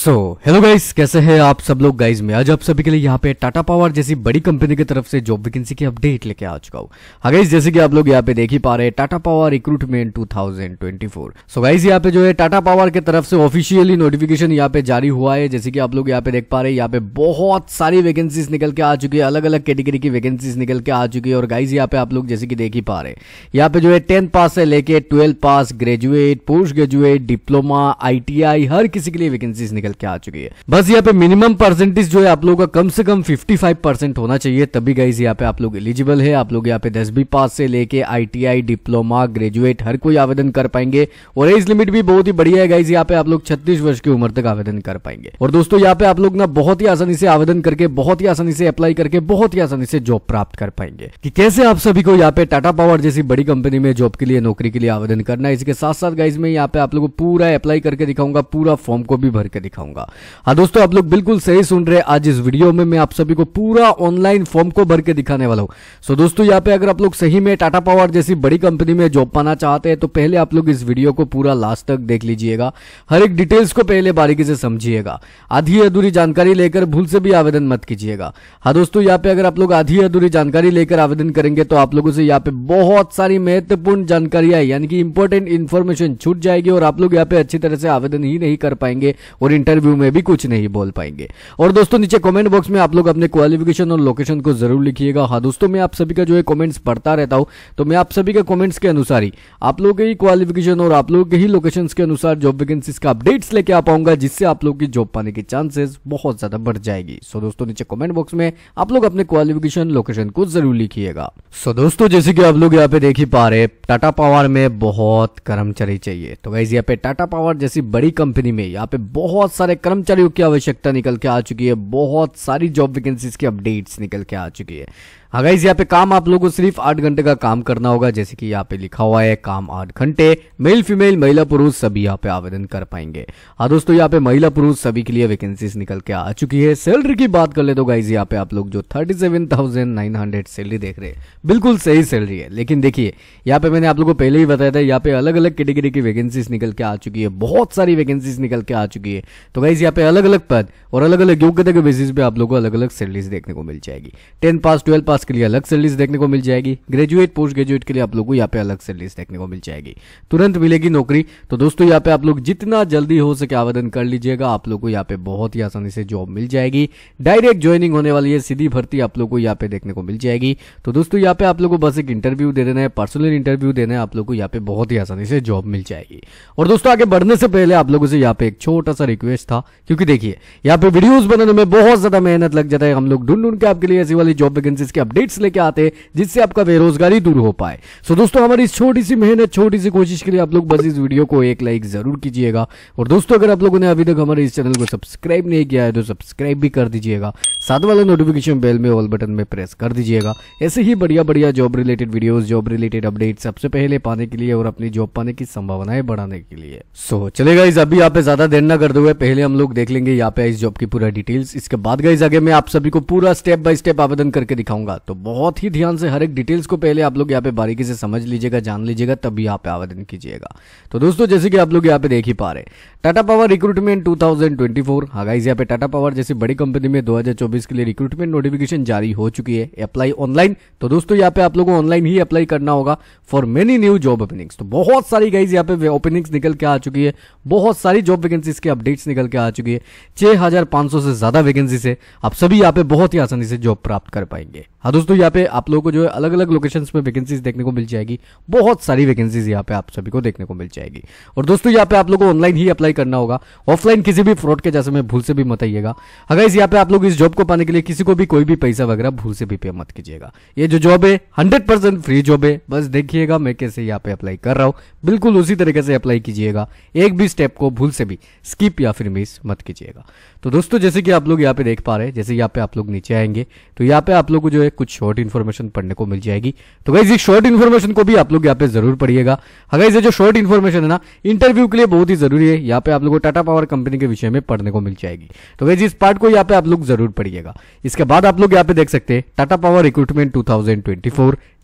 so hello guys कैसे हैं आप सब लोग गाइस मैं आज आप सभी के लिए यहाँ पे टाटा पावर जैसी बड़ी कंपनी की तरफ से जॉब वैकेंसी की अपडेट लेके आ चुका हूँ हाँ गाइस जैसे कि आप लोग यहाँ पे देख ही पा रहे हैं Tata Power recruitment 2024 so guys यहाँ पे जो है टाटा पावर की तरफ से ऑफिशियली नोटिफिकेशन यहाँ पे जारी हुआ है जैसे कि आप लोग यहाँ पे देख पा रहे हैं यहाँ पे बहुत सारी वैकेंसीज निकल के आ चुकी है अलग अलग कैटेगरी की वैकेंसीज निकल के आ चुकी है और गाइज यहाँ पे आप लोग जैसे कि देख ही पा रहे यहाँ पे जो है टेंथ पास से लेके twelfth pass graduate post graduate diploma I हर किसी के लिए वैकेंसीज निकल निकल के आ चुकी है बस यहाँ पे मिनिमम परसेंटेज जो है आप लोगों का कम से कम 55 परसेंट होना चाहिए तभी गाइज यहाँ पे आप लोग एलिजिबल है आप लोग यहाँ पे दसवीं पास से लेके आईटीआई डिप्लोमा ग्रेजुएट हर कोई आवेदन कर पाएंगे और एज लिमिट भी बहुत ही बढ़िया है गाइज यहाँ पे आप लोग छत्तीस वर्ष की उम्र तक आवेदन कर पाएंगे और दोस्तों यहाँ पे आप लोग ना बहुत ही आसानी से आवेदन करके बहुत ही आसानी से अप्लाई करके बहुत ही आसानी से जॉब प्राप्त कर पाएंगे कि कैसे आप सभी को यहाँ पे टाटा पावर जैसी बड़ी कंपनी में जॉब के लिए नौकरी के लिए आवेदन करना है इसके साथ साथ गाइज में यहाँ पे आप लोगों को पूरा अप्लाई करके दिखाऊंगा पूरा फॉर्म को भी भर के दिखाऊंगा दिखाऊंगा हाँ दोस्तों आप लोग बिल्कुल सही सुन रहे हैं आज इस वीडियो में मैं आप सभी को पूरा ऑनलाइन फॉर्म को भर के दिखाने वाला हूँ सो दोस्तों यहाँ पे अगर आप लोग सही में टाटा पावर जैसी बड़ी कंपनी में जॉब पाना चाहते हैं तो पहले आप लोग इस वीडियो को पूरा लास्ट तक देख लीजिएगा हर एक डिटेल्स को पहले बारीकी से समझिएगा आधी अधूरी जानकारी लेकर भूल से भी आवेदन मत कीजिएगा हाँ दोस्तों यहाँ पे अगर आप लोग आधी अधूरी जानकारी लेकर आवेदन करेंगे तो आप लोगों से यहाँ पे बहुत सारी महत्वपूर्ण जानकारियां यानी कि इंपॉर्टेंट इन्फॉर्मेशन छूट जाएगी और आप लोग यहाँ पे अच्छी तरह से आवेदन ही नहीं कर पाएंगे और इंटर इंटरव्यू में भी कुछ नहीं बोल पाएंगे और दोस्तों नीचे कमेंट बॉक्स में आप लोग अपने क्वालिफिकेशन और लोकेशन को जरूर लिखिएगा हाँ दोस्तों मैं आप सभी का जो है कॉमेंट्स पढ़ता रहता हूँ तो मैं आप सभी के कॉमेंट्स के अनुसार ही आप लोग के ही क्वालिफिकेशन और आप लोग के ही लोकेशन के अनुसार जॉब वैकेंसीज का अपडेट्स लेके आ पाऊंगा जिससे आप लोग की जॉब पाने की चांसेस बहुत ज्यादा बढ़ जाएगी सो दोस्तों नीचे कॉमेंट बॉक्स में आप लोग अपने क्वालिफिकेशन लोकेशन को जरूर लिखिएगा सो दोस्तों जैसे कि आप लोग यहाँ पे देख ही पा रहे टाटा पावर में बहुत कर्मचारी चाहिए तो गाइज यहाँ पे टाटा पावर जैसी बड़ी कंपनी में यहाँ पे बहुत सारे कर्मचारियों की आवश्यकता निकल के आ चुकी है बहुत सारी जॉब वैकेंसीज की अपडेट्स निकल के आ चुकी है हाँ गाइज यहाँ पे काम आप लोगों को सिर्फ आठ घंटे का काम करना होगा जैसे कि यहाँ पे लिखा हुआ है काम आठ घंटे मेल फीमेल महिला पुरुष सभी यहाँ पे आवेदन कर पाएंगे हाँ दोस्तों यहाँ पे महिला पुरुष सभी के लिए वैकेंसीज निकल के आ चुकी है सैलरी की बात कर ले तो गाइज यहाँ पे आप लोग जो thirty seven thousand nine hundred salary देख रहे हैं बिल्कुल सही सैलरी है लेकिन देखिए यहाँ पे मैंने आप लोगों को पहले ही बताया था यहाँ पे अलग अलग कैटेगरी की वैकेंसीज निकल के आ चुकी है बहुत सारी वैकेंसीज निकल के आ चुकी है तो गाइज यहाँ पे अलग अलग पद और अलग अलग योग्यता के बेसिस पे आप लोग को अलग अलग सैलरीज देखने को मिल जाएगी टेन पास ट्वेल्व पास पास के लिए अलग से लिस्ट देखने को मिल जाएगी ग्रेजुएट पोस्ट ग्रेजुएट के लिए आप लोग को यहाँ पे अलग से लिस्ट देखने को मिल जाएगी तुरंत मिलेगी नौकरी तो दोस्तों यहाँ पे आप लोग जितना जल्दी हो सके आवेदन कर लीजिएगा आप लोग को यहाँ पे बहुत ही आसानी से जॉब मिल जाएगी डायरेक्ट ज्वाइनिंग होने वाली है सीधी भर्ती आप लोग को यहाँ पे देखने को मिल जाएगी तो दोस्तों यहाँ पे आप लोग को बस एक इंटरव्यू दे देना है पर्सनल इंटरव्यू देना है आप लोग को यहाँ पे बहुत ही आसानी से जॉब मिल जाएगी और दोस्तों आगे बढ़ने से पहले आप लोगों से यहाँ पे एक छोटा सा रिक्वेस्ट था क्योंकि देखिए यहाँ पे वीडियोज बनाने में बहुत ज्यादा मेहनत लग जाता है हम लोग ढूंढ ढूंढ के आपके लिए ऐसी वाली जॉब वैकेंसी के अपडेट्स लेके आते हैं जिससे आपका बेरोजगारी दूर हो पाए सो दोस्तों हमारी इस छोटी सी मेहनत छोटी सी कोशिश के लिए आप लोग बस इस वीडियो को एक लाइक जरूर कीजिएगा और दोस्तों अगर आप लोगों ने अभी तक हमारे इस चैनल को सब्सक्राइब नहीं किया है तो सब्सक्राइब भी कर दीजिएगा साथ वाला नोटिफिकेशन बेल में ऑल बटन में प्रेस कर दीजिएगा ऐसे ही बढ़िया बढ़िया job related video job related update सबसे पहले पाने के लिए और अपनी जॉब पाने की संभावनाएं बढ़ाने के लिए सो चलेगा इस अभी यहाँ पे ज्यादा देर ना कर दोगे पहले हम लोग देख लेंगे यहाँ पे इस जॉब की पूरा डिटेल्स इसके बाद गाइज आगे मैं आप सभी को पूरा स्टेप बाय स्टेप आवेदन करके दिखाऊंगा तो बहुत ही ध्यान से हर एक डिटेल्स को पहले आप लोग यहाँ पे बारीकी से समझ लीजिएगा जान लीजिएगा तभी यहाँ पे आवेदन कीजिएगा तो दोस्तों जैसे कि आप लोग यहाँ पे देख ही पा रहे टाटा पावर रिक्रूटमेंट 2024 हाँ गाइस यहाँ पे टाटा पावर जैसी बड़ी कंपनी में 2024 के लिए रिक्रूटमेंट नोटिफिकेशन जारी हो चुकी है अप्लाई ऑनलाइन तो दोस्तों यहाँ पे आप लोगों को ऑनलाइन ही अप्लाई करना होगा for many new job openings तो बहुत सारी गाइज यहाँ पे ओपनिंग्स निकल के आ चुकी है बहुत सारी जॉब वैकेंसीज के अपडेट्स निकल के आ चुकी है छह से ज्यादा वैकेंसीज है आप सभी यहाँ पे बहुत ही आसानी से जॉब प्राप्त कर पाएंगे हाँ दोस्तों यहाँ पे आप लोगों को जो है अलग अलग लोकेशन पे वैकेंसीज देखने को मिल जाएगी बहुत सारी वैकेंसीज यहाँ पे आप सभी को देखने को मिल जाएगी और दोस्तों यहाँ पे आप लोगों को ऑनलाइन ही अप्लाई करना होगा ऑफलाइन किसी भी फ्रॉड के जैसे में भूल से भी मत आइएगा अगर इस यहाँ पे आप लोग इस जॉब को पाने के लिए किसी को भी कोई भी पैसा वगैरह भूल से भी पे मत कीजिएगा ये जो जॉब है हंड्रेड फ्री जॉब है बस देखिएगा मैं कैसे यहाँ पे अप्लाई कर रहा हूँ बिल्कुल उसी तरीके से अप्लाई कीजिएगा एक भी स्टेप को भूल से भी स्किप या फिर मिस मत कीजिएगा तो दोस्तों जैसे कि आप लोग यहाँ पे देख पा रहे हैं जैसे यहाँ पे आप लोग नीचे आएंगे तो यहाँ पे आप लोग को जो है कुछ शॉर्ट इन्फॉर्मेशन पढ़ने को मिल जाएगी तो गाइज इस शॉर्ट इन्फॉर्मेशन को भी आप लोग यहाँ पे जरूर पढ़िएगा गाइज हाँ ये जो शॉर्ट इन्फॉर्मेशन है ना इंटरव्यू के लिए बहुत ही जरूरी है यहाँ पे आप लोगों को टाटा पावर कंपनी के विषय में पढ़ने को मिल जाएगी तो गाइज इस पार्ट को यहाँ पे आप लोग जरूर पढ़िएगा इसके बाद आप लोग यहाँ पे देख सकते हैं Tata Power recruitment to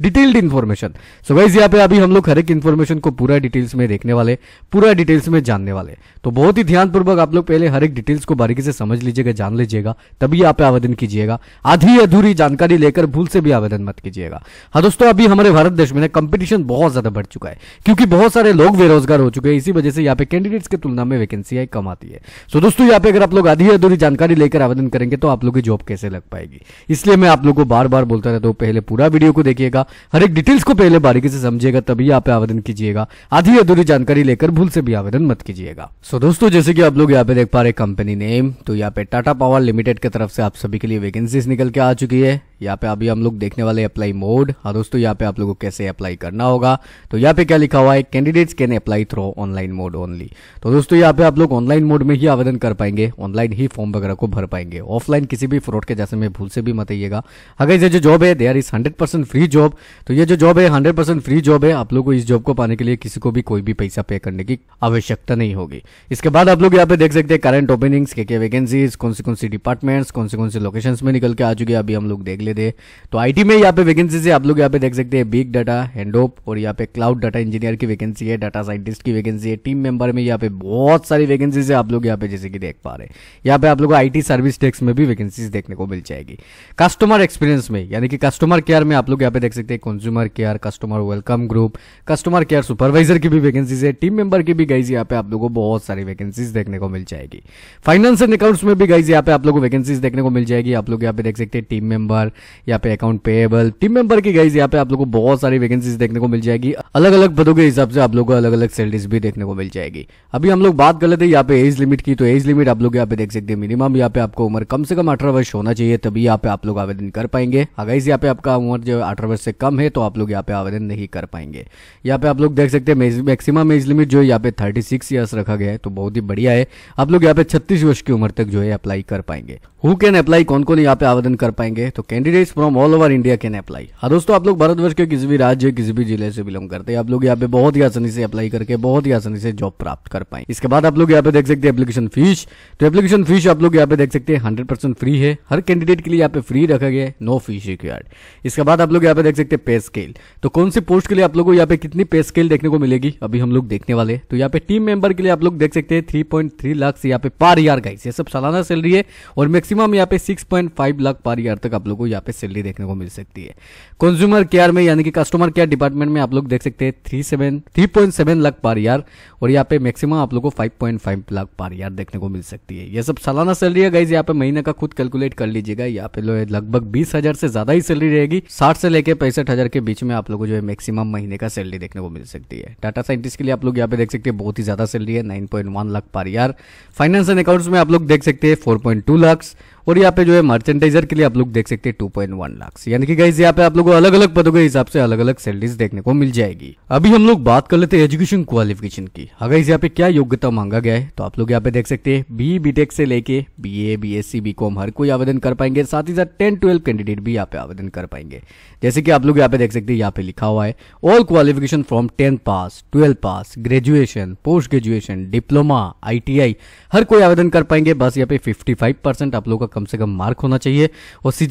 detailed information so guys यहाँ पे अभी हम लोग हर एक इन्फॉर्मेशन को पूरा डिटेल्स में देखने वाले पूरा डिटेल्स में जानने वाले तो बहुत ही ध्यानपूर्वक आप लोग पहले हर एक डिटेल्स को बारीकी से समझ लीजिएगा जान लीजिएगा तभी यहाँ पे आवेदन कीजिएगा आधी अधूरी जानकारी लेकर लेकर भूल से भी आवेदन मत कीजिएगा हाँ दोस्तों अभी हमारे भारत देश में कंपटीशन बहुत ज्यादा बढ़ चुका है क्योंकि बहुत सारे लोग बेरोजगार हो चुके हैं इसी वजह से यहाँ पे कैंडिडेट्स की तुलना में वैकेंसी आई कम आती है सो दोस्तों यहाँ पे अगर आप लोग आधी अधूरी जानकारी लेकर आवेदन करेंगे तो आप लोग की जॉब कैसे लग पाएगी इसलिए मैं आप लोग को बार बार बोलता रहता हूँ पहले पूरा वीडियो को देखिएगा हर एक डिटेल्स को पहले बारीकी से समझिएगा तभी यहाँ पे आवेदन कीजिएगा आधी अधूरी जानकारी लेकर भूल से भी आवेदन मत कीजिएगा सो दोस्तों जैसे कि आप लोग यहाँ पे देख पा रहे कंपनी नेम तो यहाँ पे टाटा पावर लिमिटेड की तरफ से आप सभी के लिए वैकेंसीज निकल के आ चुकी है यहाँ पे अभी हम लोग देखने वाले अप्लाई मोड हाँ दोस्तों यहाँ पे आप लोगों को कैसे अप्लाई करना होगा तो यहाँ पे क्या लिखा हुआ है candidates can apply through online mode only तो दोस्तों यहाँ पे आप लोग ऑनलाइन मोड में ही आवेदन कर पाएंगे ऑनलाइन ही फॉर्म वगैरह को भर पाएंगे ऑफलाइन किसी भी फ्रॉड के जैसे में भूल से भी मत आइएगा अगर ये जो जॉब है there is hundred free job तो ये जो जॉब है हंड्रेड फ्री जॉब है आप लोग को इस जॉब को पाने के लिए किसी को भी कोई भी पैसा पे करने की आवश्यकता नहीं होगी इसके बाद आप लोग यहाँ पे देख सकते हैं करंट ओपनिंग्स के वैकेंसीज कौन सी कौन सी डिपार्टमेंट्स कौन सी कौन सी लोकेशन में निकल के आ चुके अभी हम लोग देख लिए थे तो आईटी में यहाँ पे वैकेंसी से आप लोग यहाँ पे देख सकते हैं बिग डाटा हैंडोप और यहाँ पे क्लाउड डाटा इंजीनियर की वैकेंसी है डाटा साइंटिस्ट की वैकेंसी है टीम मेंबर में यहाँ पे बहुत सारी वैकेंसी है आप लोग यहाँ पे जैसे कि देख पा रहे हैं यहाँ पे आप लोग आई सर्विस टेक्स में भी वैकेंसीज देखने को मिल जाएगी कस्टमर एक्सपीरियंस में यानी कि कस्टमर केयर में आप लोग यहाँ पे देख सकते हैं consumer care customer welcome group customer care supervisor की भी वैकेंसीज है टीम मेंबर की भी गाइज यहाँ पे आप लोग को बहुत सारी वैकेंसीज देखने को मिल जाएगी फाइनेंस एंड अकाउंट्स में भी गाइज यहाँ पे आप लोग को वैकेंसीज देखने को मिल जाएगी आप लोग यहाँ पे देख सकते हैं टीम मेंबर यहाँ पे अकाउंट पेएबल टीम मेंबर की गाइज यहाँ पे आप लोग को बहुत सारी वैकेंसीज देखने को मिल जाएगी अलग अलग पदों के हिसाब से आप लोग को अलग अलग सैलरीज भी देखने को मिल जाएगी अभी हम लोग बात कर लेते हैं यहाँ पे एज लिमिट की तो एज लिमिट आप लोग यहाँ पे देख सकते हैं मिनिमम यहाँ पे आपको उम्र कम से कम अठारह वर्ष होना चाहिए तभी यहाँ पे आप लोग आवेदन कर पाएंगे अगर यहाँ पे आपका उम्र जो अठारह वर्ष से कम है तो आप लोग यहाँ पे आवेदन नहीं कर पाएंगे यहाँ पे आप लोग देख सकते हैं मैक्सिमम एज लिमिट जो है यहाँ पे थर्टी सिक्स ईयर्स रखा गया है तो बहुत ही बढ़िया है आप लोग यहाँ पे छत्तीस वर्ष की उम्र तक जो है अप्लाई कर पाएंगे हु कैन अप्लाई कौन कौन यहाँ पे आवेदन कर पाएंगे तो candidate candidates from all over India can apply हाँ दोस्तों आप लोग भारतवर्ष के किसी भी राज्य किसी भी जिले से बिलोंग करते हैं आप लोग यहाँ पे बहुत ही आसानी से अप्लाई करके बहुत ही आसानी से जॉब प्राप्त कर पाए इसके बाद आप लोग यहाँ पे देख सकते हैं एप्लीकेशन फीस तो एप्लीकेशन फीस आप लोग यहाँ पे देख सकते हैं हंड्रेड फ्री है हर कैंडिडेट के लिए यहाँ पे फ्री रखा गया नो फीस रिक्वायर्ड इसके बाद आप लोग यहाँ पे देख सकते हैं पे स्केल तो कौन सी पोस्ट के लिए आप लोग को यहाँ पे कितनी पे स्केल देखने को मिलेगी अभी हम लोग देखने वाले तो यहाँ पे टीम मेंबर के लिए आप लोग देख सकते हैं थ्री पॉइंट थ्री लाख से यहाँ पे पर ईयर का ये सब सालाना सैलरी है और मैक्सिमम यहाँ पे six point five lakh per year तक आप लोग को यहाँ पे सैलरी देखने को मिल सकती है कंज्यूमर केयर में यानी कि कस्टमर केयर डिपार्टमेंट में आप लोग देख सकते हैं three seven three point seven lakh per year और यहाँ पे मैक्सिमम आप लोग को five point five lakh per year देखने को मिल सकती है यह सब सालाना सैलरी है गाइज यहाँ पे महीने का खुद कैलकुलेट कर लीजिएगा यहाँ पे लगभग बीस से ज्यादा ही सैलरी रहेगी साठ से लेकर पैंसठ के बीच में आप लोग को जो है मैक्सिमम महीने का सैलरी देखने को मिल सकती है टाटा साइंटिस्ट के लिए आप लोग यहाँ पे देख सकते हैं बहुत ही ज्यादा सैलरी है nine lakh per year finance and accounts में आप लोग देख सकते हैं फोर पॉइंट टू लाख और यहाँ पे जो है मर्चेंडाइजर के लिए आप लोग देख सकते हैं टू पॉइंट वन लाख यानी कि गाइज यहाँ पे आप लोग को अलग अलग पदों के हिसाब से अलग अलग सैलरीज देखने को मिल जाएगी अभी हम लोग बात कर लेते हैं एजुकेशन क्वालिफिकेशन की अगर हाँ यहाँ पे क्या योग्यता मांगा गया है तो आप लोग यहाँ पे देख सकते हैं बी बीटेक से लेके B A B S C B com हर कोई आवेदन कर पाएंगे साथ ही साथ टेन ट्वेल्व कैंडिडेट भी यहाँ पे आवेदन कर पाएंगे जैसे कि आप लोग यहाँ पे देख सकते हैं यहाँ पे लिखा हुआ है all qualification from tenth pass twelfth pass graduation post graduation diploma I हर कोई आवेदन कर पाएंगे बस यहाँ पे फिफ्टी परसेंट आप लोग का कम से कम मार्क होना चाहिए और सी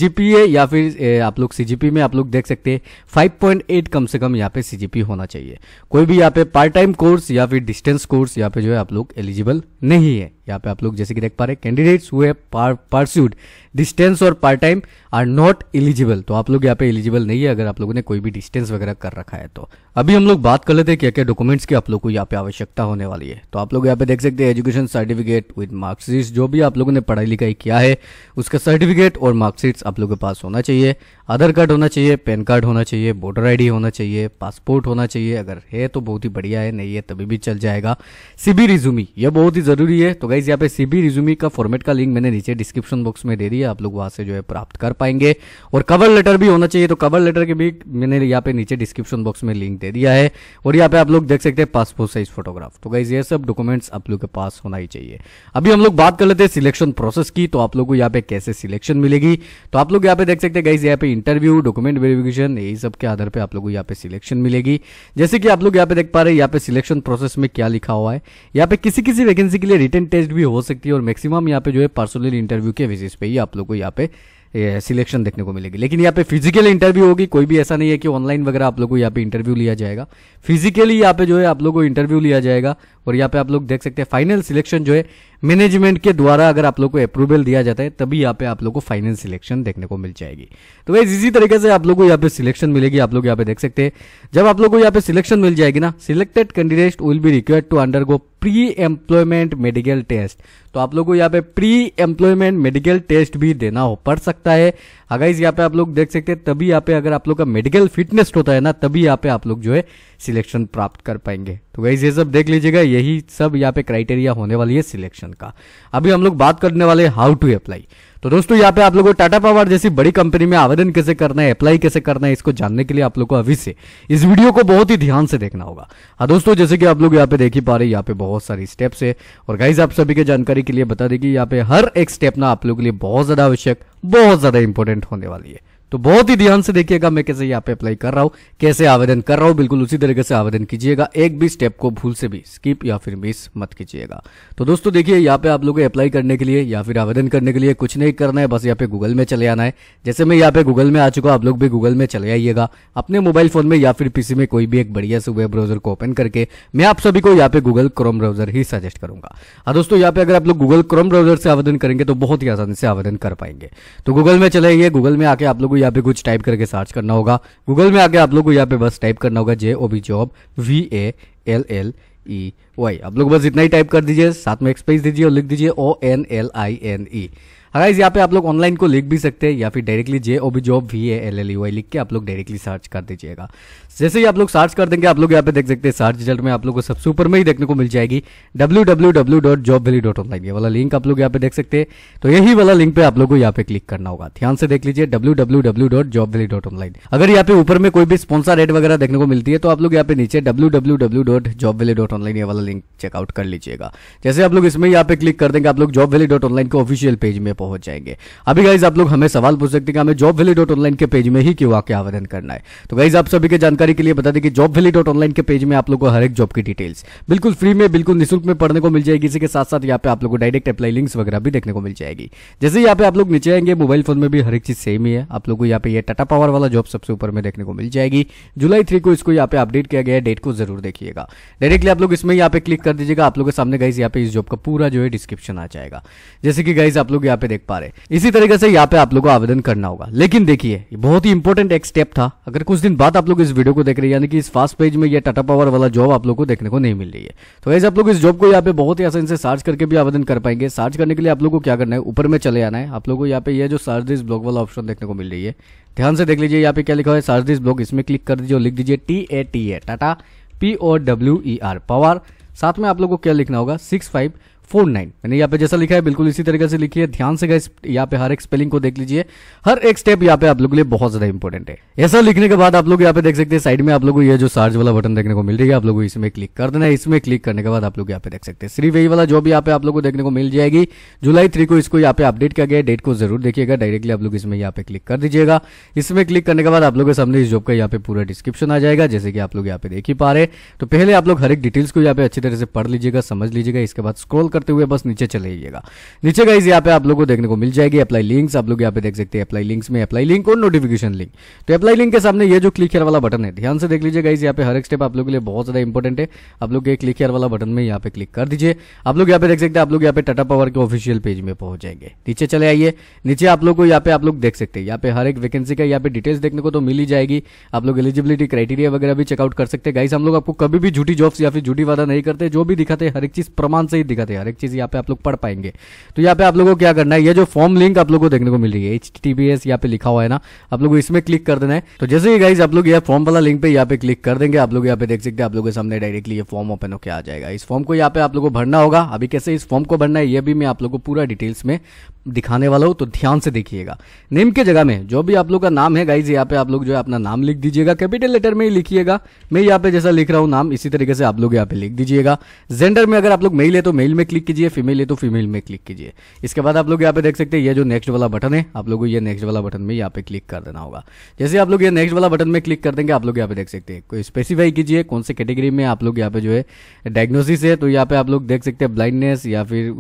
या फिर आप लोग सी में आप लोग देख सकते हैं 5.8 कम से कम यहाँ पे सी होना चाहिए कोई भी यहाँ पे पार्ट टाइम कोर्स या फिर डिस्टेंस कोर्स यहाँ पे जो है आप लोग एलिजिबल नहीं है यहाँ पे आप लोग जैसे कि देख पा रहे कैंडिडेट्स हुए परस्यूड डिस्टेंस और part time are not eligible तो आप लोग यहाँ पे एलिजिबल नहीं है अगर आप लोगों ने कोई भी डिस्टेंस वगैरह कर रखा है तो अभी हम लोग बात कर लेते हैं क्या क्या डॉक्यूमेंट्स की आप लोग को यहाँ पे आवश्यकता होने वाली है तो आप लोग यहाँ पे देख सकते हैं एजुकेशन सर्टिफिकेट विद मार्क्सिट जो भी आप लोगों ने पढ़ाई लिखाई किया है उसका सर्टिफिकेट और मार्क्सिट्स आप लोगों के पास होना चाहिए आधार कार्ड होना चाहिए पैन कार्ड होना चाहिए वोटर आईडी होना चाहिए पासपोर्ट होना चाहिए अगर है तो बहुत ही बढ़िया है नहीं है तभी भी चल जाएगा सीबी रिज्यूमी यह बहुत ही ज़रूरी है तो गाइज यहाँ पे सीबी रिज्यूमी का फॉर्मेट का लिंक मैंने नीचे डिस्क्रिप्शन बॉक्स में दे दिया आप लोग वहाँ से जो है प्राप्त कर पाएंगे और कवर लेटर भी होना चाहिए तो कवर लेटर के भी मैंने यहाँ पे नीचे डिस्क्रिप्शन बॉक्स में लिंक दे दिया है और यहाँ पे आप लोग देख सकते हैं पासपोर्ट साइज फोटोग्राफ तो गाइज ये सब डॉक्यूमेंट्स आप लोग के पास होना ही चाहिए अभी हम लोग बात कर लेते हैं सिलेक्शन प्रोसेस की तो आप लोग को यहाँ पे कैसे सिलेक्शन मिलेगी तो आप लोग यहाँ पे देख सकते हैं गाइज यहाँ पे इंटरव्यू डॉक्यूमेंट वेरिफिकेशन यही सब के आधार पे आप लोगों को यहाँ पे सिलेक्शन मिलेगी जैसे कि आप लोग यहाँ पे देख पा रहे हैं यहाँ पे सिलेक्शन प्रोसेस में क्या लिखा हुआ है यहाँ पे किसी किसी वैकेंसी के लिए रिटर्न टेस्ट भी हो सकती है और मैक्सिमम यहाँ पे जो है पर्सनल इंटरव्यू के बेसिस पे ही आप लोग को यहाँ पे सिलेक्शन देखने को मिलेगी लेकिन यहाँ पे फिजिकल इंटरव्यू होगी कोई भी ऐसा नहीं है कि ऑनलाइन वगैरह आप लोग को यहाँ पे इंटरव्यू लिया जाएगा फिजिकली यहाँ पे जो है आप लोग को इंटरव्यू लिया जाएगा और यहाँ पे आप लोग देख सकते हैं फाइनल सिलेक्शन जो है मैनेजमेंट के द्वारा अगर आप लोग को अप्रूवल दिया जाता है तभी यहाँ पे आप लोग को फाइनल सिलेक्शन देखने को मिल जाएगी तो वैसे इसी तरीके से आप लोग को यहाँ पे सिलेक्शन मिलेगी आप लोग यहाँ पे देख सकते हैं जब आप लोग को यहाँ पे सिलेक्शन मिल जाएगी ना selected candidate will be required to under pre employment medical test तो आप लोगों को यहाँ पे प्री एम्प्लॉयमेंट मेडिकल टेस्ट भी देना हो पड़ सकता है अगर इस यहाँ पे आप लोग देख सकते हैं तभी यहाँ पे अगर आप लोग का मेडिकल फिटनेस होता है ना तभी यहाँ पे आप लोग जो है सिलेक्शन प्राप्त कर पाएंगे तो गाइज ये सब देख लीजिएगा यही सब यहाँ पे क्राइटेरिया होने वाली है सिलेक्शन का अभी हम लोग बात करने वाले हाउ टू अप्लाई तो दोस्तों यहाँ पे आप लोगों को टाटा पावर जैसी बड़ी कंपनी में आवेदन कैसे करना है अप्लाई कैसे करना है इसको जानने के लिए आप लोग को अभी से इस वीडियो को बहुत ही ध्यान से देखना होगा हाँ दोस्तों जैसे कि आप लोग यहाँ पे देख ही पा रहे हैं यहाँ पे बहुत सारी स्टेप्स है और गाइज आप सभी के जानकारी के लिए बता देगी यहाँ पे हर एक स्टेप ना आप लोग के लिए बहुत ज्यादा आवश्यक बहुत ज्यादा इंपॉर्टेंट होने वाली है तो बहुत ही ध्यान से देखिएगा मैं कैसे यहाँ पे अप्लाई कर रहा हूँ कैसे आवेदन कर रहा हूँ बिल्कुल उसी तरीके से आवेदन कीजिएगा एक भी स्टेप को भूल से भी स्किप या फिर मिस मत कीजिएगा तो दोस्तों देखिए यहाँ पे आप को अप्लाई करने के लिए या फिर आवेदन करने के लिए कुछ नहीं करना है बस यहाँ पे गूगल में चले आना है जैसे मैं यहाँ पे गूगल में आ चुका आप लोग भी गूगल में चले आइएगा अपने मोबाइल फोन में या फिर पीसी में कोई भी एक बढ़िया से वेब ब्राउजर को ओपन करके मैं आप सभी को यहाँ पे गूगल क्रोम ब्राउजर ही सजेस्ट करूंगा हाँ दोस्तों यहाँ पे अगर आप लोग गूगल क्रोम ब्राउजर से आवेदन करेंगे तो बहुत ही आसानी से आवेदन कर पाएंगे तो गूगल में चले गूगल में आके आप लोग यहाँ पे कुछ टाइप करके सर्च करना होगा गूगल में आके आप लोग को यहाँ पे बस टाइप करना होगा J O B job V A L L E Y आप लोग बस इतना ही टाइप कर दीजिए साथ में एक्सपेस दीजिए और लिख दीजिए O N L I N E अगर हाँ यहाँ पे आप लोग ऑनलाइन को लिख भी सकते हैं या फिर directly J O B job V A L L Y लिख के आप लोग डायरेक्टली सर्च कर दीजिएगा जैसे ही आप लोग सर्च कर देंगे आप लोग यहाँ पे देख सकते हैं सर्च रिजल्ट में आप लोग को सब सुपर में ही देखने को मिल जाएगी W W W dot job valley dot online ये वाला लिंक आप लोग यहाँ पे देख सकते हैं तो यही वाला लिंक पे आप लोग को यहाँ पे क्लिक करना होगा ध्यान से देख लीजिए W W W dot job valley dot online अगर यहाँ पे ऊपर में कोई भी स्पॉन्सर एड वगैरह देखने को मिलती है तो आप लोग यहाँ पे नीचे W W W dot job valley dot online ये वाला लिंक चेकआउट कर लीजिएगा जैसे आप लोग इसमें यहाँ पे क्लिक कर देंगे आप लोग जॉब वैली डॉट ऑनलाइन के ऑफिशियल पेज में पहुंच जाएंगे अभी गाइज आप लोग हमें सवाल पूछ सकते हैं कि हमें जॉब वैली डॉट ऑनलाइन के पेज में ही क्यों आके आवेदन करना है तो गाइज आप सभी के जानकारी के लिए बता दें कि जॉब वैली डॉट ऑनलाइन के पेज में आप लोग को हर एक जॉब की डिटेल्स बिल्कुल फ्री में बिल्कुल निःशुल्क में पढ़ने को मिल जाएगी इसी के साथ साथ यहाँ पे आप लोग को डायरेक्ट अप्लाई लिंक्स वगैरह भी देखने को मिल जाएगी जैसे यहाँ पे आप लोग नीचे आएंगे मोबाइल फोन में भी हर एक चीज सेम ही है आप लोग को यहाँ पे टाटा पावर वाला जॉब सबसे ऊपर में देखने को मिल जाएगी जुलाई थ्री को इसको यहाँ पे अपडेट किया गया है डेट को जरूर देखिएगा डायरेक्टली आप लोग इसमें यहाँ पे क्लिक कर दीजिएगा आप लोग के सामने गाइज यहाँ पे इस जॉब का पूरा जो है डिस्क्रिप्शन आ जाएगा जैसे कि गाइज आप लोग यहाँ पे देख पा रहे इसी तरीके से यहाँ पे आप लोग को आवेदन करना होगा लेकिन देखिए बहुत ही इंपॉर्टेंट एक स्टेप था अगर कुछ दिन बाद आप लोग इस वीडियो को देख रहे हैं यानी कि इस फास्ट पेज में यह टाटा पावर वाला जॉब आप लोग को देखने को नहीं मिल रही है तो ऐसे आप लोग इस जॉब को यहाँ पे बहुत ही आसान से सर्च करके भी आवेदन कर पाएंगे सर्च करने के लिए आप लोग को क्या करना है ऊपर में चले आना है आप लोग को यहाँ पे जो सर्च दिस ब्लॉग वाला ऑप्शन देखने को मिल रही है ध्यान से देख लीजिए यहाँ पे क्या लिखा है सर्च दिस ब्लॉग इसमें क्लिक कर दीजिए लिख दीजिए T A T A Tata P O W E R Power साथ में आप लोग को क्या लिखना होगा सिक्स फाइव फोर नाइन मैंने यहाँ पे जैसा लिखा है बिल्कुल इसी तरीके से लिखी है ध्यान से गाइस यहाँ पे हर एक स्पेलिंग को देख लीजिए हर एक स्टेप यहाँ पे आप लोग के लिए बहुत ज्यादा इंपॉर्टेंट है ऐसा लिखने के बाद आप लोग यहाँ पे देख सकते हैं साइड में आप लोग ये जो सर्च वाला बटन देखने को मिल रही है आप लोग इसमें क्लिक कर देना है इसमें क्लिक करने के बाद आप लोग यहाँ पे देख सकते हैं सिर्फ यही वाला जो भी यहाँ पे आप लोग को देखने को मिल जाएगी जुलाई थ्री को इसको यहाँ पे अपडेट किया गया डेट को जरूर देखिएगा डायरेक्टली आप लोग इसमें यहाँ पे क्लिक कर दीजिएगा इसमें क्लिक करने के बाद आप लोग के सामने इस जॉब का यहाँ पे पूरा डिस्क्रिप्शन आ जाएगा जैसे कि आप लोग यहाँ पे देख ही पा रहे तो पहले आप लोग हर एक डिटेल्स को यहाँ पे अच्छी तरह से पढ़ लीजिएगा समझ लीजिएगा इसके बाद स्क्रोल करते हुए बस नीचे चले जाइएगा नीचे गाइज यहाँ पे आप लोगों को देखने को मिल जाएगी अप्लाई लिंक्स आप लोग यहाँ पे देख सकते हैं अप्लाई लिंक्स में अप्लाई लिंक और नोटिफिकेशन लिंक तो अप्लाई लिंक के सामने ये जो क्लिक हेयर वाला बटन है ध्यान से देख लीजिए गाइज यहाँ पे हर एक स्टेप आप लोगों के लिए बहुत ज्यादा इंपॉर्टेंट है आप लोग ये क्लिक हेयर वाला बटन में यहाँ पे क्लिक कर दीजिए आप लोग यहाँ पे देख सकते हैं आप लोग यहाँ पे टाटा पावर के ऑफिशियल पेज में पहुंच जाएंगे नीचे चले आइए नीचे आप लोग को यहाँ पे आप लोग देख सकते हैं यहाँ पे हर एक वैकेंसी का यहाँ पे डिटेल्स देखने को तो मिल ही जाएगी आप लोग एलिजिबिलिटी क्राइटेरिया वगैरह भी चेकआउट कर सकते हैं गाइस हम लोग आपको कभी भी झूठी जॉब्स या फिर झूठी वादा नहीं करते जो भी दिखाते हर एक चीज प्रमाण से ही दिखाते हैं डायरेक्ट चीज़ यहाँ पे आप लोग पढ़ पाएंगे तो यहाँ पे आप लोगों को क्या करना है ये जो फॉर्म लिंक आप लोगों को देखने को मिल रही है एच टी बी एस यहाँ पे लिखा हुआ है ना आप लोग को इसमें क्लिक कर देना है तो जैसे ही गाइज आप लोग यह फॉर्म वाला लिंक पे यहाँ पे क्लिक कर देंगे आप लोग यहाँ पे देख सकते हैं आप लोगों के सामने डायरेक्टली ये फॉर्म ओपन होकर आ जाएगा इस फॉर्म को यहाँ पे आप लोगों को भरना होगा अभी कैसे इस फॉर्म को भरना है ये भी मैं आप लोगों को पूरा डिटेल्स में दिखाने वाला हूँ तो ध्यान से देखिएगा नेम के जगह में जो भी आप लोग का नाम है गाइज यहाँ पे आप लोग जो है अपना नाम लिख दीजिएगा कैपिटल लेटर में ही लिखिएगा मैं यहाँ पे जैसा लिख रहा हूँ नाम इसी तरीके से आप लोग यहाँ पे लिख दीजिएगा जेंडर में अगर आप लोग मेल है तो मेल में क्लिक कीजिए फीमेल है तो फीमेल में क्लिक कीजिए इसके बाद आप लोग यहाँ पे देख सकते हैं ये जो नेक्स्ट वाला बटन है आप लोग को ये नेक्स्ट वाला बटन में यहाँ पे क्लिक कर देना होगा जैसे आप लोग ये नेक्स्ट वाला बटन में क्लिक कर देंगे आप लोग यहाँ पे देख सकते हैं कोई स्पेसिफाई कीजिए कौन से कैटेगरी में आप लोग यहाँ पे जो है डायग्नोसिस है तो यहाँ पे आप लोग देख सकते हैं ब्लाइंडनेस या फिर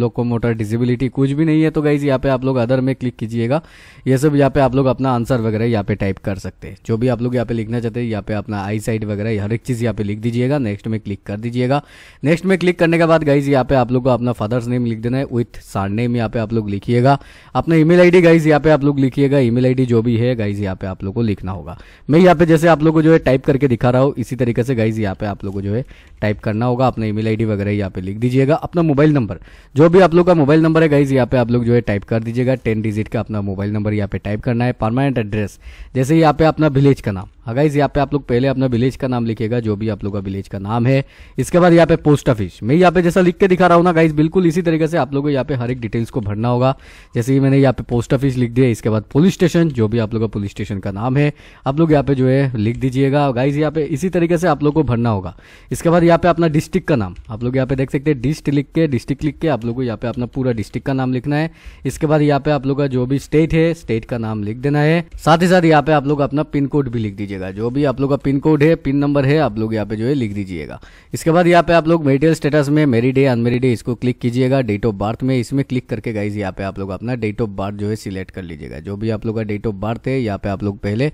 लोकोमोटर डिजेबिलिटी कुछ भी नहीं है है तो गाइज यहाँ पे आप लोग अदर में क्लिक कीजिएगा ये सब यहाँ पे आप लोग अपना आंसर वगैरह यहाँ पे टाइप कर सकते हैं जो भी आप लोग यहाँ पे लिखना चाहते हैं यहाँ पे अपना आई साइड वगैरह हर एक चीज़ यहाँ पे लिख दीजिएगा नेक्स्ट में क्लिक कर दीजिएगा नेक्स्ट में क्लिक करने के बाद गाइज यहाँ पे आप लोग को अपना फादर्स नेम लिख देना है विथ सार नेम यहाँ पे आप लोग लिखिएगा अपना ईमेल डी गाइज यहाँ पे आप लोग लिखिएगा ईमेल आईडी जो भी है गाइज यहाँ पे आप लोग को लिखना होगा मैं यहाँ पे जैसे आप लोग को जो है टाइप करके दिखा रहा हूँ इसी तरीके से गाइज यहाँ पे आप लोग को जो है टाइप करना होगा अपना ईमेल आईडी वगैरह यहाँ पे लिख दीजिएगा अपना मोबाइल नंबर जो भी आप लोग का मोबाइल नंबर है गाइज यहाँ पे आप लोग लोग जो है टाइप कर दीजिएगा टेन डिजिट का अपना मोबाइल नंबर यहाँ पे टाइप करना है परमानेंट एड्रेस जैसे यहाँ पे अपना विलेज का नाम हाँ गाइज यहाँ पे आप लोग पहले अपना विलेज का नाम लिखेगा जो भी आप लोग का विलेज का नाम है इसके बाद यहाँ पे पोस्ट ऑफिस मैं यहाँ पे जैसा लिख के दिखा रहा हूँ ना गाइज बिल्कुल इसी तरीके से आप लोगों को यहाँ पे हर एक डिटेल्स को भरना होगा जैसे ही मैंने यहाँ पे पोस्ट ऑफिस लिख दिया इसके बाद पुलिस स्टेशन जो भी आप लोग का पुलिस स्टेशन का नाम है आप लोग यहाँ पे जो है लिख दीजिएगा गाइज यहाँ पे इसी तरीके से आप लोग को भरना होगा इसके बाद यहाँ पे अपना डिस्ट्रिक्ट का नाम आप लोग यहाँ पे देख सकते हैं डिस्ट लिख के डिस्ट्रिक्ट लिख के आप लोग को यहाँ पे अपना पूरा डिस्ट्रिक्ट का नाम लिखना है इसके बाद यहाँ पे आप लोग का जो भी स्टेट है स्टेट का नाम लिख देना है साथ ही साथ यहाँ पे आप लोग अपना पिन कोड भी लिख दीजिए दीजिएगा जो भी आप लोग का पिन कोड है पिन नंबर है आप लोग यहाँ पे जो है लिख दीजिएगा इसके बाद यहाँ पे आप लोग मेरिटल स्टेटस में मेरी डे अनमेरी डे इसको क्लिक कीजिएगा डेट ऑफ बर्थ में इसमें क्लिक करके गाइज यहाँ पे आप लोग अपना डेट ऑफ बर्थ जो है सिलेक्ट कर लीजिएगा जो भी आप लोग का डेट ऑफ बर्थ है यहाँ पे आप लोग पहले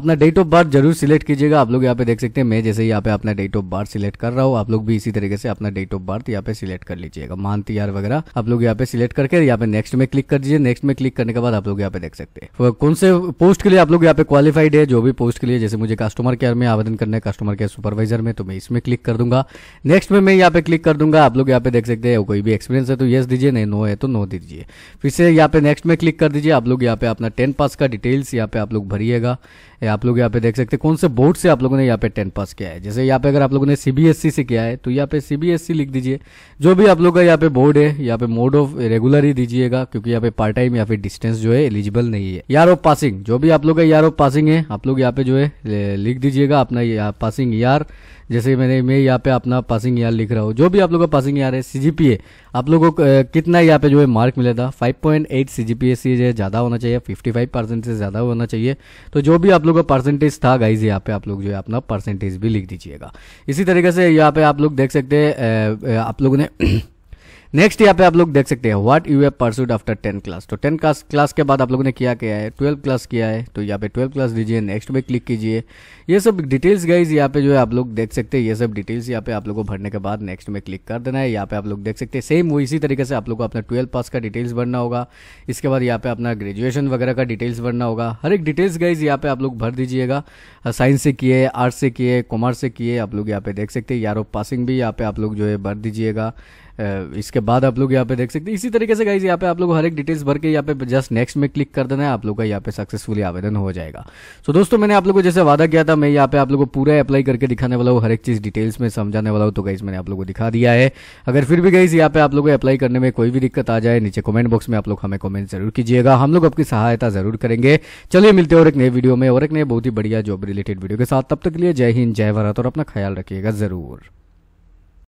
अपना डेट ऑफ बर्थ जरूर सिलेक्ट कीजिएगा आप लोग यहाँ पे देख सकते हैं मैं जैसे यहाँ पे अपना डेट ऑफ बर्थ सिलेक्ट कर रहा हूँ आप लोग भी इसी तरीके से अपना डेट ऑफ बर्थ यहाँ पे सिलेक्ट कर लीजिएगा मानती यार वगैरह आप लोग यहाँ पे सिलेक्ट करके यहाँ पे नेक्स्ट में क्लिक कर दीजिए नेक्स्ट में क्लिक करने के बाद आप लोग यहाँ पे देख सकते हैं कौन से पोस्ट के लिए आप लोग यहाँ पे क्वालिफाइड है जो भी पोस्ट के लिए जैसे मुझे कस्टमर केयर में आवेदन करने कस्टमर केयर सुपरवाइजर में तो मैं इसमें क्लिक कर दूंगा नेक्स्ट में मैं यहाँ पे क्लिक कर दूंगा आप लोग यहाँ पे देख सकते हैं कोई भी एक्सपीरियंस है तो येस दीजिए नहीं नो है तो नो दीजिए फिर से यहाँ पे नेक्स्ट में क्लिक कर दीजिए आप लोग यहाँ पे अपना टेन पास का डिटेल्स यहाँ पे आप लोग भरिएगा आप लोग यहाँ पे देख सकते हैं कौन से बोर्ड से आप लोगों ने यहाँ पे टेन पास किया है जैसे यहाँ पे अगर आप लोगों ने सीबीएसई से किया है तो यहाँ पे सीबीएसई लिख दीजिए जो भी आप लोग का यहाँ पे बोर्ड है यहाँ पे मोड ऑफ रेगुलर ही दीजिएगा क्योंकि यहाँ पे पार्ट टाइम या फिर डिस्टेंस जो है एलिजिबल नहीं है यार ऑफ पासिंग जो भी आप लोग का यार ऑफ पासिंग है आप लोग यहाँ पे जो है लिख दीजिएगा अपना या, पासिंग यार जैसे मैंने मैं यहाँ पे अपना पासिंग यार लिख रहा हूँ जो भी आप लोगों का पासिंग यार है सी आप लोगों को कितना यहाँ पे जो है मार्क मिला था 5.8 पॉइंट एट सी से ज़्यादा होना चाहिए 55 परसेंट से ज़्यादा होना चाहिए तो जो भी आप लोग का परसेंटेज था गाइज यहाँ पे आप लोग जो है अपना परसेंटेज भी लिख दीजिएगा इसी तरीके से यहाँ पे आप लोग देख सकते हैं आप लोगों ने नेक्स्ट यहाँ पे आप लोग देख सकते हैं what you have pursued after ten class तो टेन क्लास क्लास के बाद आप लोगों ने क्या किया है ट्वेल्व क्लास किया है तो यहाँ पे ट्वेल्व क्लास दीजिए नेक्स्ट में क्लिक कीजिए ये सब डिटेल्स गाइज यहाँ पे जो है आप लोग देख सकते हैं ये सब डिटेल्स यहाँ पे आप लोगों को भरने के बाद नेक्स्ट में क्लिक कर देना है यहाँ पे आप लोग देख सकते हैं सेम वो इसी तरीके से आप लोग को अपना ट्वेल्व पास का डिटेल्स भरना होगा इसके बाद यहाँ पे अपना ग्रेजुएशन वगैरह का डिटेल्स भरना होगा हर एक डिटेल्स गाइज यहाँ पे आप लोग भर दीजिएगा साइंस से किए आर्ट्स से किए कॉमर्स से किए आप लोग यहाँ पे देख सकते हैं यार ऑफ पासिंग भी यहाँ पे आप लोग जो है भर दीजिएगा इसके बाद आप लोग यहाँ पे देख सकते हैं इसी तरीके से गाइज यहाँ पे आप लोग हर एक डिटेल्स भर के यहाँ पे जस्ट नेक्स्ट में क्लिक कर देना है आप लोग का यहाँ पे सक्सेसफुली आवेदन हो जाएगा सो दोस्तों मैंने आप लोगों को जैसे वादा किया था मैं यहाँ पे आप लोग को पूरा अप्लाई करके दिखाने वाला हूँ हर एक चीज डिटेल्स में समझाने वाला हूँ तो गाइज मैंने आप लोग को दिखा दिया है अगर फिर भी गाइज यहाँ पे आप लोग को अप्लाई करने में कोई भी दिक्कत आ जाए नीचे कमेंट बॉक्स में आप लोग हमें कॉमेंट जरूर कीजिएगा हम लोग आपकी सहायता जरूर करेंगे चलिए मिलते हैं और एक नए वीडियो में और एक नए बहुत ही बढ़िया जॉब रिलेटेड वीडियो के साथ तब तक के लिए जय हिंद जय भारत और अपना ख्याल रखिएगा जरूर